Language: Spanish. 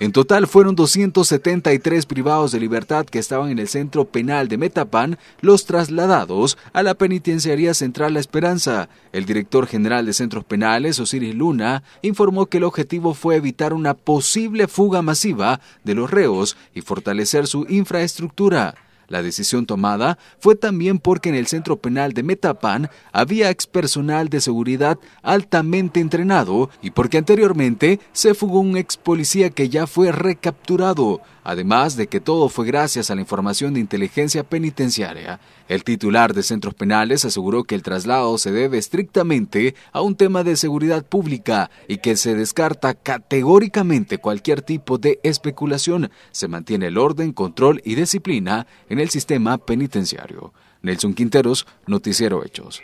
En total fueron 273 privados de libertad que estaban en el centro penal de Metapan los trasladados a la Penitenciaría Central La Esperanza. El director general de centros penales, Osiris Luna, informó que el objetivo fue evitar una posible fuga masiva de los reos y fortalecer su infraestructura. La decisión tomada fue también porque en el centro penal de Metapan había ex personal de seguridad altamente entrenado y porque anteriormente se fugó un ex policía que ya fue recapturado, además de que todo fue gracias a la información de inteligencia penitenciaria. El titular de centros penales aseguró que el traslado se debe estrictamente a un tema de seguridad pública y que se descarta categóricamente cualquier tipo de especulación. Se mantiene el orden, control y disciplina en el sistema penitenciario. Nelson Quinteros, Noticiero Hechos.